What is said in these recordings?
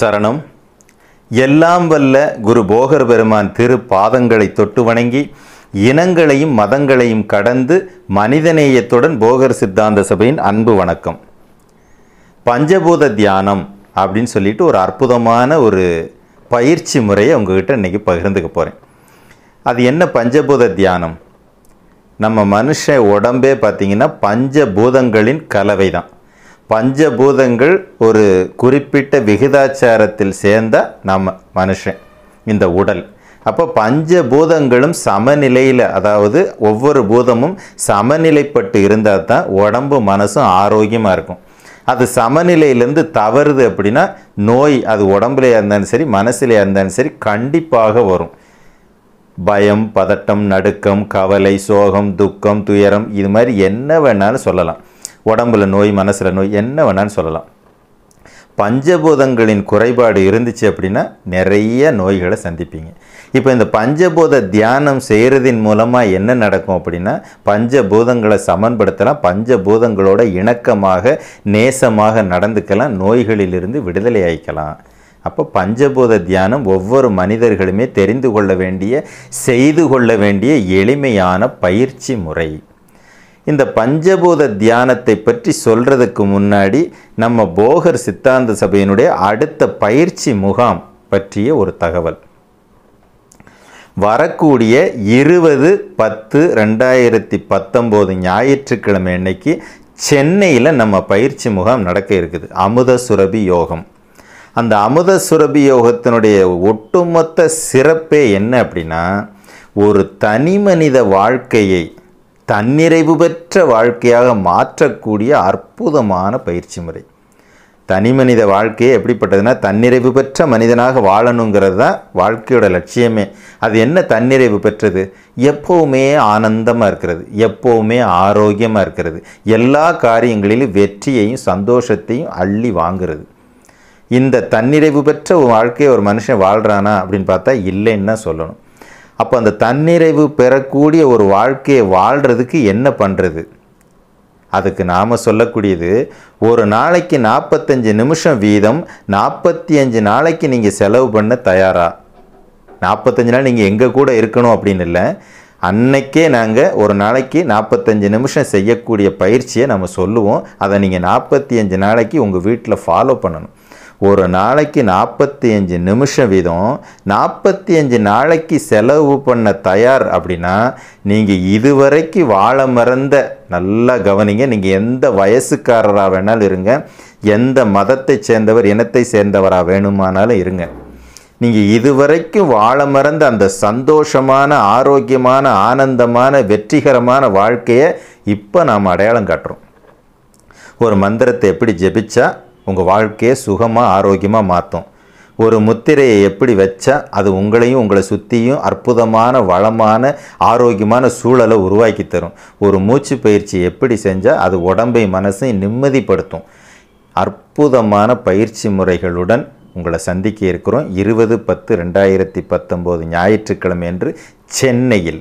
சரணம் எல்லாம் வல்ல குரு போகர் பெருமான் திரு பாதங்களை தொட்டு வணங்கி இனங்களையும் மதங்களையும் கடந்து மனிதநேயத்துடன் போகர் சித்தாந்த சபையின் அன்பு வணக்கம் பஞ்சபூத தியானம் அப்படின்னு சொல்லிட்டு ஒரு அற்புதமான ஒரு பயிற்சி முறையை உங்ககிட்ட இன்றைக்கி பகிர்ந்துக்க போகிறேன் அது என்ன பஞ்சபூத தியானம் நம்ம மனுஷ உடம்பே பார்த்திங்கன்னா பஞ்சபூதங்களின் கலவை தான் பஞ்சபூதங்கள் ஒரு குறிப்பிட்ட விகிதாச்சாரத்தில் சேர்ந்த நம்ம மனுஷன் இந்த உடல் அப்போ பஞ்சபூதங்களும் சமநிலையில் அதாவது ஒவ்வொரு பூதமும் சமநிலைப்பட்டு இருந்தால் தான் உடம்பு மனசும் ஆரோக்கியமாக இருக்கும் அது சமநிலையிலேருந்து தவறுது அப்படின்னா நோய் அது உடம்புலையாக இருந்தாலும் சரி மனசுலையாக இருந்தாலும் சரி கண்டிப்பாக வரும் பயம் பதட்டம் நடுக்கம் கவலை சோகம் துக்கம் துயரம் இது மாதிரி என்ன வேணாலும் சொல்லலாம் உடம்புல நோய் மனசில் நோய் என்ன வேணான்னு சொல்லலாம் பஞ்சபூதங்களின் குறைபாடு இருந்துச்சு அப்படின்னா நிறைய நோய்களை சந்திப்பீங்க இப்போ இந்த பஞ்சபூத தியானம் செய்கிறதின் மூலமாக என்ன நடக்கும் அப்படின்னா பஞ்சபூதங்களை சமன்படுத்தலாம் பஞ்சபூதங்களோட இணக்கமாக நேசமாக நடந்துக்கலாம் நோய்களிலிருந்து விடுதலை ஆகிக்கலாம் அப்போ பஞ்சபூத தியானம் ஒவ்வொரு மனிதர்களுமே தெரிந்து கொள்ள வேண்டிய செய்து கொள்ள வேண்டிய எளிமையான பயிற்சி முறை இந்த பஞ்சபூத தியானத்தை பற்றி சொல்கிறதுக்கு முன்னாடி நம்ம போகர் சித்தாந்த சபையினுடைய அடுத்த பயிற்சி முகாம் பற்றிய ஒரு தகவல் வரக்கூடிய இருபது பத்து ரெண்டாயிரத்தி பத்தொம்போது ஞாயிற்றுக்கிழமை அன்னைக்கு சென்னையில் நம்ம பயிற்சி முகாம் நடக்க இருக்குது அமுத சுரபி யோகம் அந்த அமுத சுரபி யோகத்தினுடைய ஒட்டுமொத்த சிறப்பே என்ன அப்படின்னா ஒரு தனி மனித வாழ்க்கையை தன்னிறைவு பெற்ற வாழ்க்கையாக மாற்றக்கூடிய அற்புதமான பயிற்சி முறை தனி மனித வாழ்க்கையே எப்படிப்பட்டதுன்னா தன்னிறைவு பெற்ற மனிதனாக வாழணுங்கிறது தான் வாழ்க்கையோட லட்சியமே அது என்ன தன்னிறைவு பெற்றது எப்போவுமே ஆனந்தமாக இருக்கிறது எப்போவுமே ஆரோக்கியமாக இருக்கிறது எல்லா காரியங்களிலும் வெற்றியையும் சந்தோஷத்தையும் அள்ளி வாங்குறது இந்த தன்னிறைவு பெற்ற வாழ்க்கையை ஒரு மனுஷன் வாழ்கிறானா அப்படின்னு பார்த்தா இல்லைன்னு தான் சொல்லணும் அப்போ அந்த தன்னிறைவு பெறக்கூடிய ஒரு வாழ்க்கையை வாழ்கிறதுக்கு என்ன பண்ணுறது அதுக்கு நாம் சொல்லக்கூடியது ஒரு நாளைக்கு நாற்பத்தஞ்சு நிமிஷம் வீதம் நாற்பத்தி அஞ்சு நாளைக்கு நீங்கள் செலவு பண்ண தயாரா நாற்பத்தஞ்சு நாள் நீங்கள் எங்கள் கூட இருக்கணும் அப்படின்னு இல்லை அன்னைக்கே நாங்கள் ஒரு நாளைக்கு நாற்பத்தஞ்சு நிமிஷம் செய்யக்கூடிய பயிற்சியை நம்ம சொல்லுவோம் அதை நீங்கள் நாற்பத்தி அஞ்சு நாளைக்கு உங்கள் வீட்டில் ஃபாலோ பண்ணணும் ஒரு நாளைக்கு நாற்பத்தி அஞ்சு நிமிஷம் வீதம் நாற்பத்தி அஞ்சு நாளைக்கு செலவு பண்ண தயார் அப்படின்னா நீங்கள் இதுவரைக்கு வாழ மறந்த நல்லா கவனிங்க நீங்கள் எந்த வயசுக்காரராக வேணாலும் இருங்க எந்த மதத்தை சேர்ந்தவர் இனத்தை சேர்ந்தவராக வேணுமானாலும் இருங்க நீங்கள் இதுவரைக்கும் வாழ மறந்த அந்த சந்தோஷமான ஆரோக்கியமான ஆனந்தமான வெற்றிகரமான வாழ்க்கையை இப்போ நாம் அடையாளம் காட்டுறோம் ஒரு மந்திரத்தை எப்படி ஜெபிச்சா உங்கள் வாழ்க்கையை சுகமாக ஆரோக்கியமாக மாற்றும் ஒரு முத்திரையை எப்படி வச்சா அது உங்களையும் உங்களை சுற்றியும் அற்புதமான வளமான ஆரோக்கியமான சூழலை உருவாக்கி தரும் ஒரு மூச்சு பயிற்சி எப்படி செஞ்சால் அது உடம்பை மனசை நிம்மதிப்படுத்தும் அற்புதமான பயிற்சி முறைகளுடன் உங்களை சந்திக்க இருக்கிறோம் இருபது பத்து ரெண்டாயிரத்தி பத்தொம்போது ஞாயிற்றுக்கிழமை என்று சென்னையில்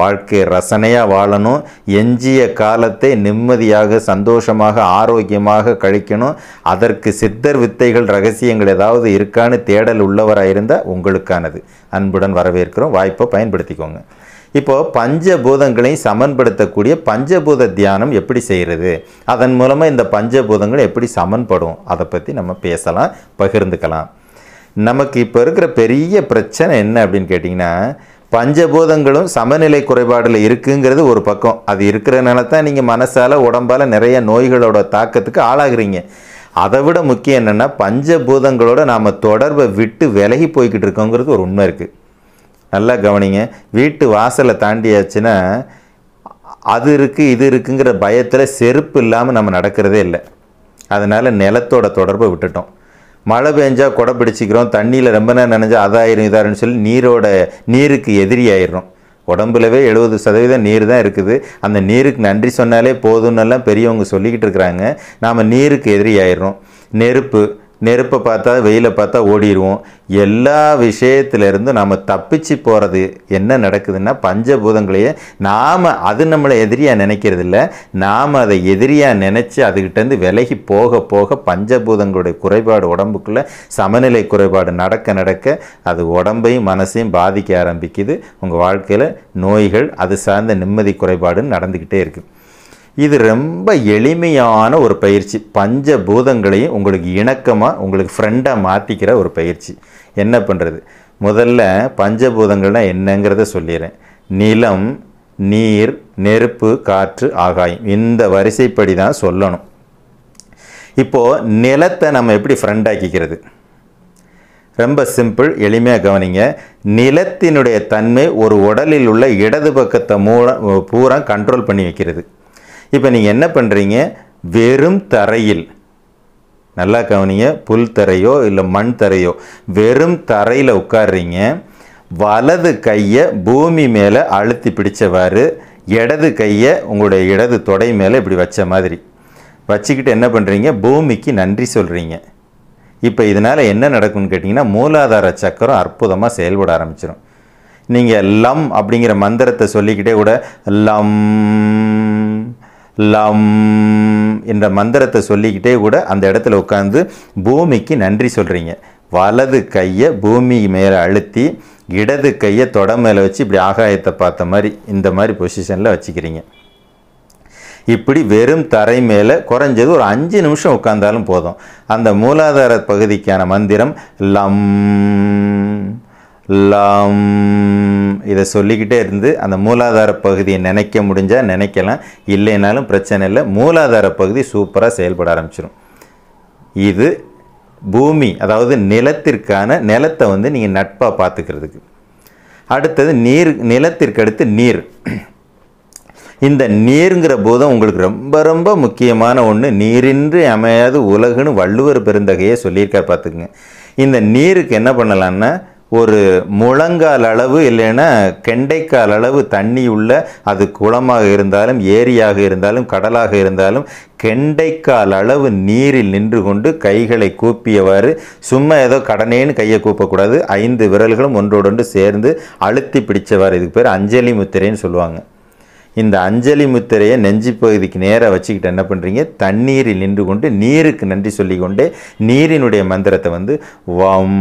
வாழ்க்கை ரசனையாக வாழணும் எஞ்சிய காலத்தை நிம்மதியாக சந்தோஷமாக ஆரோக்கியமாக கழிக்கணும் அதற்கு சித்தர் வித்தைகள் ரகசியங்கள் ஏதாவது இருக்கான்னு தேடல் உள்ளவராக இருந்தால் உங்களுக்கானது அன்புடன் வரவேற்கிறோம் வாய்ப்பை பயன்படுத்திக்கோங்க இப்போது பஞ்சபூதங்களையும் சமன்படுத்தக்கூடிய பஞ்சபூத தியானம் எப்படி செய்கிறது அதன் மூலமாக இந்த பஞ்சபூதங்கள் எப்படி சமன்படும் அதை பற்றி நம்ம பேசலாம் பகிர்ந்துக்கலாம் நமக்கு இப்போ இருக்கிற பெரிய பிரச்சனை என்ன அப்படின்னு கேட்டிங்கன்னா பஞ்சபூதங்களும் சமநிலை குறைபாடில் இருக்குங்கிறது ஒரு பக்கம் அது இருக்கிறனால தான் நீங்கள் மனசால் உடம்பால் நிறைய நோய்களோட தாக்கத்துக்கு ஆளாகிறீங்க அதை விட முக்கியம் என்னென்னா பஞ்சபூதங்களோட நாம் தொடர்பை விட்டு விலகி போய்கிட்டு இருக்கோங்கிறது ஒரு உண்மை இருக்குது நல்லா கவனிங்க வீட்டு வாசலை தாண்டியாச்சுன்னா அது இருக்குது இது இருக்குங்கிற பயத்தில் செருப்பு இல்லாமல் நம்ம நடக்கிறதே இல்லை அதனால் நிலத்தோட தொடர்பை விட்டுட்டோம் மழை பெஞ்சால் குடை பிடிச்சிக்கிறோம் தண்ணியில் ரொம்ப நேரம் நினைஞ்சா அதாயிரும் இதாயிரும் சொல்லி நீரோட நீருக்கு எதிரி ஆயிடும் உடம்புலவே எழுபது சதவீதம் நீர் தான் இருக்குது அந்த நீருக்கு நன்றி சொன்னாலே போதும்னெல்லாம் பெரியவங்க சொல்லிக்கிட்டு இருக்கிறாங்க நாம் நீருக்கு எதிரி ஆயிடும் நெருப்பு நெருப்பை பார்த்தா வெயிலை பார்த்தா ஓடிடுவோம் எல்லா விஷயத்திலேருந்தும் நம்ம தப்பிச்சு போகிறது என்ன நடக்குதுன்னா பஞ்சபூதங்களையே நாம் அது நம்மளை எதிரியாக நினைக்கிறதில்ல நாம் அதை எதிரியாக நினச்சி அதுக்கிட்டேருந்து விலகி போக போக பஞ்சபூதங்களுடைய குறைபாடு உடம்புக்குள்ளே சமநிலை குறைபாடு நடக்க நடக்க அது உடம்பையும் மனசையும் பாதிக்க ஆரம்பிக்குது உங்கள் வாழ்க்கையில் நோய்கள் அது சார்ந்த நிம்மதி குறைபாடுன்னு நடந்துக்கிட்டே இருக்குது இது ரொம்ப எளிமையான ஒரு பயிற்சி பஞ்ச பூதங்களையும் உங்களுக்கு இணக்கமாக உங்களுக்கு ஃப்ரெண்டாக மாற்றிக்கிற ஒரு பயிற்சி என்ன பண்ணுறது முதல்ல பஞ்சபூதங்கள்னால் என்னங்கிறத சொல்லிடுறேன் நிலம் நீர் நெருப்பு காற்று ஆகாயம் இந்த வரிசைப்படி தான் சொல்லணும் இப்போது நிலத்தை நம்ம எப்படி ஃப்ரெண்டாக்கிக்கிறது ரொம்ப சிம்பிள் எளிமையாக கவனிங்க நிலத்தினுடைய தன்மை ஒரு உடலில் உள்ள இடது பக்கத்தை மூல பூரா கண்ட்ரோல் பண்ணி வைக்கிறது இப்போ நீங்கள் என்ன பண்ணுறீங்க வெறும் தரையில் நல்லா கவனிங்க புல் தரையோ இல்லை மண் தரையோ வெறும் தரையில் உட்காடுறீங்க வலது கையை பூமி மேலே அழுத்தி பிடிச்சவாறு இடது கையை உங்களுடைய இடது தொடை மேலே இப்படி வச்ச மாதிரி வச்சுக்கிட்டு என்ன பண்ணுறீங்க பூமிக்கு நன்றி சொல்கிறீங்க இப்போ இதனால் என்ன நடக்கும்னு கேட்டிங்கன்னா மூலாதார சக்கரம் அற்புதமாக செயல்பட ஆரம்பிச்சிடும் நீங்கள் லம் அப்படிங்கிற மந்திரத்தை சொல்லிக்கிட்டே கூட லம் லம் என்ற மந்திரத்தை சொல்லிக்கிட்டே கூட அந்த இடத்துல உட்காந்து பூமிக்கு நன்றி சொல்கிறீங்க வலது கையை பூமி மேலே அழுத்தி இடது கையை தொட மேலே வச்சு இப்படி ஆகாயத்தை பார்த்த மாதிரி இந்த மாதிரி பொசிஷனில் வச்சுக்கிறீங்க இப்படி வெறும் தரை மேலே குறைஞ்சது ஒரு அஞ்சு நிமிஷம் உட்காந்தாலும் போதும் அந்த மூலாதார பகுதிக்கான மந்திரம் லம் லாம் இதை சொல்லிக்கிட்டே இருந்து அந்த மூலாதார பகுதியை நினைக்க முடிஞ்சால் நினைக்கலாம் இல்லைனாலும் பிரச்சனை இல்லை மூலாதார பகுதி சூப்பராக செயல்பட ஆரம்பிச்சிடும் இது பூமி அதாவது நிலத்திற்கான நிலத்தை வந்து நீங்கள் நட்பாக பார்த்துக்கிறதுக்கு அடுத்தது நீர் நிலத்திற்கு அடுத்து நீர் இந்த நீருங்கிற போதம் உங்களுக்கு ரொம்ப ரொம்ப முக்கியமான ஒன்று நீரின்றி அமையாது உலகுன்னு வள்ளுவர் பெருந்தகையே சொல்லியிருக்கார் பார்த்துக்குங்க இந்த நீருக்கு என்ன பண்ணலான்னா ஒரு முழங்கால் அளவு இல்லைன்னா கெண்டைக்கால் அளவு தண்ணி உள்ள அது குளமாக இருந்தாலும் ஏரியாக இருந்தாலும் கடலாக இருந்தாலும் கெண்டைக்கால் அளவு நீரில் நின்று கொண்டு கைகளை கூப்பியவாறு சும்மா ஏதோ கடனேன்னு கையை கூப்பக்கூடாது ஐந்து விரல்களும் ஒன்றோடொன்று சேர்ந்து அழுத்தி பிடிச்சவாறு இதுக்கு பேர் அஞ்சலி முத்திரைன்னு சொல்லுவாங்க இந்த அஞ்சலி முத்திரையை நெஞ்சு பகுதிக்கு நேராக வச்சுக்கிட்டு என்ன பண்ணுறீங்க தண்ணீரில் நின்று கொண்டு நீருக்கு நன்றி சொல்லிக்கொண்டே நீரினுடைய மந்திரத்தை வந்து வம்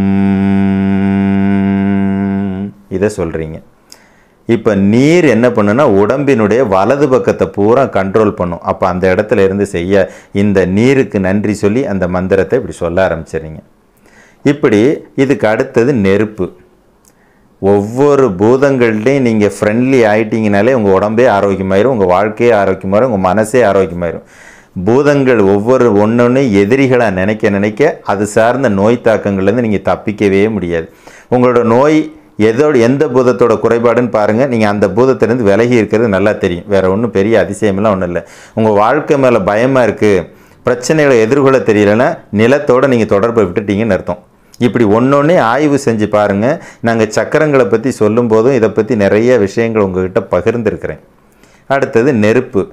இதை சொல்கிறீங்க இப்போ நீர் என்ன பண்ணுன்னா உடம்பினுடைய வலது பக்கத்தை பூரா கண்ட்ரோல் பண்ணும் அப்போ அந்த இடத்துல இருந்து செய்ய இந்த நீருக்கு நன்றி சொல்லி அந்த மந்திரத்தை இப்படி சொல்ல ஆரம்பிச்சிடுறீங்க இப்படி இதுக்கு அடுத்தது நெருப்பு ஒவ்வொரு பூதங்கள்டையும் நீங்கள் ஃப்ரெண்ட்லி ஆகிட்டீங்கனாலே உங்கள் உடம்பே ஆரோக்கியமாயிரும் உங்கள் வாழ்க்கையே ஆரோக்கியமாயிரும் உங்கள் மனசே ஆரோக்கியமாயிரும் பூதங்கள் ஒவ்வொரு ஒன்று எதிரிகளாக நினைக்க நினைக்க அது சார்ந்த நோய் தாக்கங்கள்லேருந்து நீங்கள் தப்பிக்கவே முடியாது உங்களோட நோய் எதோடு எந்த பூதத்தோட குறைபாடுன்னு பாருங்கள் நீங்கள் அந்த பூதத்திலேருந்து விலகி இருக்கிறது நல்லா தெரியும் வேறு ஒன்றும் பெரிய அதிசயமெல்லாம் ஒன்றும் இல்லை உங்கள் வாழ்க்கை மேலே பயமாக இருக்குது பிரச்சனைகளை எதிர்கொள்ள தெரியலைன்னா நிலத்தோடு நீங்கள் தொடர்பை விட்டுட்டீங்கன்னு அர்த்தம் இப்படி ஒன்றொன்னே ஆய்வு செஞ்சு பாருங்கள் நாங்கள் சக்கரங்களை பற்றி சொல்லும்போதும் இதை பற்றி நிறைய விஷயங்கள் உங்கள்கிட்ட பகிர்ந்துருக்கிறேன் அடுத்தது நெருப்பு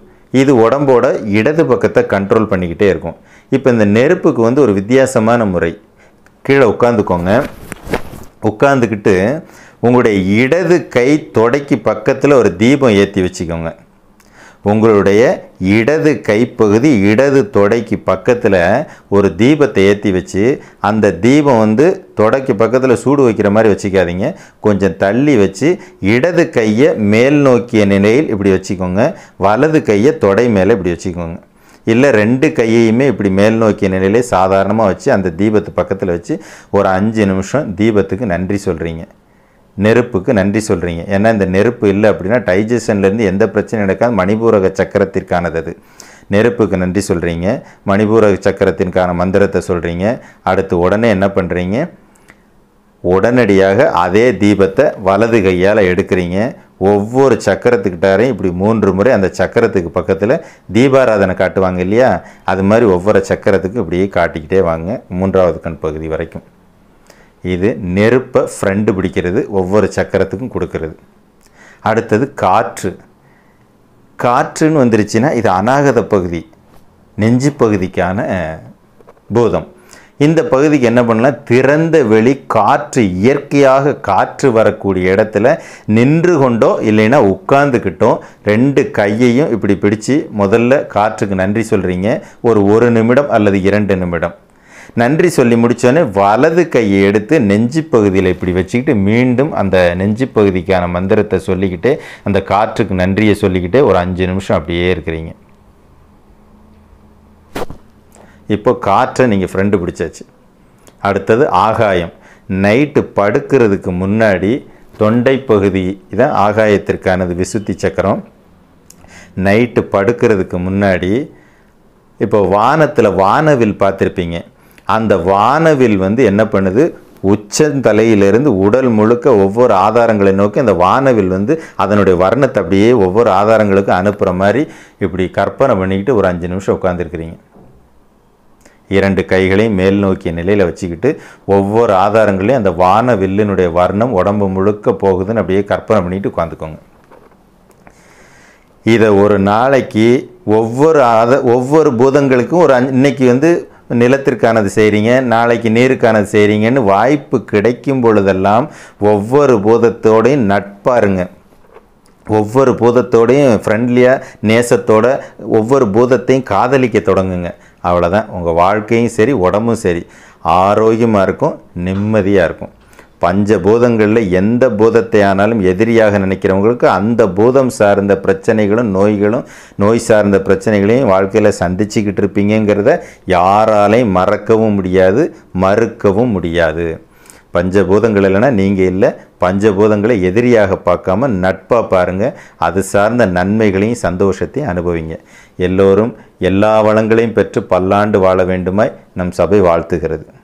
இது உடம்போட இடது பக்கத்தை கண்ட்ரோல் பண்ணிக்கிட்டே இருக்கும் இப்போ இந்த நெருப்புக்கு வந்து ஒரு வித்தியாசமான முறை கீழே உட்காந்துக்கோங்க உட்காந்துக்கிட்டு உங்களுடைய இடது கை தொடக்கி பக்கத்தில் ஒரு தீபம் ஏற்றி வச்சுக்கோங்க உங்களுடைய இடது கைப்பகுதி இடது தொடைக்கு பக்கத்தில் ஒரு தீபத்தை ஏற்றி வச்சு அந்த தீபம் வந்து தொடைக்கு பக்கத்தில் சூடு வைக்கிற மாதிரி வச்சுக்காதீங்க கொஞ்சம் தள்ளி வச்சு இடது கையை மேல் நோக்கிய நிலையில் இப்படி வச்சுக்கோங்க வலது கையை தொடை மேலே இப்படி வச்சுக்கோங்க இல்லை ரெண்டு கையையுமே இப்படி மேல் நோக்கிய நிலையிலே சாதாரணமாக வச்சு அந்த தீபத்து பக்கத்தில் வச்சு ஒரு அஞ்சு நிமிஷம் தீபத்துக்கு நன்றி சொல்கிறீங்க நெருப்புக்கு நன்றி சொல்கிறீங்க ஏன்னா இந்த நெருப்பு இல்லை அப்படின்னா டைஜஷன்லேருந்து எந்த பிரச்சனையும் நடக்காது மணிபூரக சக்கரத்திற்கானது அது நெருப்புக்கு நன்றி சொல்கிறீங்க மணிபூரக சக்கரத்திற்கான மந்திரத்தை சொல்கிறீங்க அடுத்து உடனே என்ன பண்ணுறீங்க உடனடியாக அதே தீபத்தை வலது கையால் எடுக்கிறீங்க ஒவ்வொரு சக்கரத்துக்கிட்டாரையும் இப்படி மூன்று முறை அந்த சக்கரத்துக்கு பக்கத்தில் தீபாராதனை காட்டுவாங்க இல்லையா அது மாதிரி ஒவ்வொரு சக்கரத்துக்கும் இப்படியே காட்டிக்கிட்டே வாங்க மூன்றாவது கண் பகுதி வரைக்கும் இது நெருப்பை ஃப்ரெண்டு பிடிக்கிறது ஒவ்வொரு சக்கரத்துக்கும் கொடுக்கறது அடுத்தது காற்று காற்றுன்னு வந்துருச்சுன்னா இது அநாகத பகுதி நெஞ்சு பகுதிக்கான பூதம் இந்த பகுதிக்கு என்ன பண்ணலாம் திறந்த வெளி காற்று இயற்கையாக காற்று வரக்கூடிய இடத்துல நின்று கொண்டோ இல்லைன்னா உட்காந்துக்கிட்டோம் ரெண்டு கையையும் இப்படி பிடிச்சி முதல்ல காற்றுக்கு நன்றி சொல்கிறீங்க ஒரு ஒரு நிமிடம் அல்லது இரண்டு நிமிடம் நன்றி சொல்லி முடித்தோடனே வலது கையை எடுத்து நெஞ்சு பகுதியில் இப்படி வச்சுக்கிட்டு மீண்டும் அந்த நெஞ்சு பகுதிக்கான மந்திரத்தை சொல்லிக்கிட்டு அந்த காற்றுக்கு நன்றியை சொல்லிக்கிட்டு ஒரு அஞ்சு நிமிஷம் அப்படியே இருக்கிறீங்க இப்போ காற்றை நீங்கள் ஃப்ரெண்டு பிடிச்சாச்சு அடுத்தது ஆகாயம் நைட்டு படுக்கிறதுக்கு முன்னாடி தொண்டை பகுதி தான் ஆகாயத்திற்கானது விசுத்தி சக்கரம் நைட்டு படுக்கிறதுக்கு முன்னாடி இப்போ வானத்தில் வானவில் பார்த்துருப்பீங்க அந்த வானவில் வந்து என்ன பண்ணுது உச்சந்தலையிலிருந்து உடல் முழுக்க ஒவ்வொரு ஆதாரங்களை நோக்கி அந்த வானவில் வந்து அதனுடைய வர்ணத்தை அப்படியே ஒவ்வொரு ஆதாரங்களுக்கும் அனுப்புகிற மாதிரி இப்படி கற்பனை பண்ணிக்கிட்டு ஒரு அஞ்சு நிமிஷம் உட்காந்துருக்கிறீங்க இரண்டு கைகளையும் மேல் நோக்கிய நிலையில் வச்சுக்கிட்டு ஒவ்வொரு ஆதாரங்களையும் அந்த வான வில்லினுடைய வர்ணம் உடம்பு முழுக்க போகுதுன்னு அப்படியே கற்பனை பண்ணிட்டு உட்காந்துக்கோங்க இதை ஒரு நாளைக்கு ஒவ்வொரு ஆத ஒவ்வொரு பூதங்களுக்கும் ஒரு இன்னைக்கு வந்து நிலத்திற்கானது செய்கிறீங்க நாளைக்கு நீருக்கானது செய்கிறீங்கன்னு வாய்ப்பு கிடைக்கும் பொழுதெல்லாம் ஒவ்வொரு பூதத்தோடையும் நட்பாருங்க ஒவ்வொரு பூதத்தோடையும் ஃப்ரெண்ட்லியாக நேசத்தோட ஒவ்வொரு பூதத்தையும் காதலிக்க தொடங்குங்க அவ்வளோதான் உங்கள் வாழ்க்கையும் சரி உடம்பும் சரி ஆரோக்கியமாக இருக்கும் நிம்மதியாக இருக்கும் பஞ்ச பூதங்களில் எந்த பூதத்தை ஆனாலும் எதிரியாக நினைக்கிறவங்களுக்கு அந்த பூதம் சார்ந்த பிரச்சனைகளும் நோய்களும் நோய் சார்ந்த பிரச்சனைகளையும் வாழ்க்கையில் சந்திச்சுக்கிட்டு இருப்பீங்கிறத யாராலையும் மறக்கவும் முடியாது மறுக்கவும் முடியாது பஞ்சபூதங்கள் இல்லைன்னா நீங்கள் இல்லை பஞ்சபூதங்களை எதிரியாக பார்க்காம நட்பாக பாருங்கள் அது சார்ந்த நன்மைகளையும் சந்தோஷத்தையும் அனுபவிங்க எல்லோரும் எல்லா வளங்களையும் பெற்று பல்லாண்டு வாழ வேண்டுமாய் நம் சபை வாழ்த்துகிறது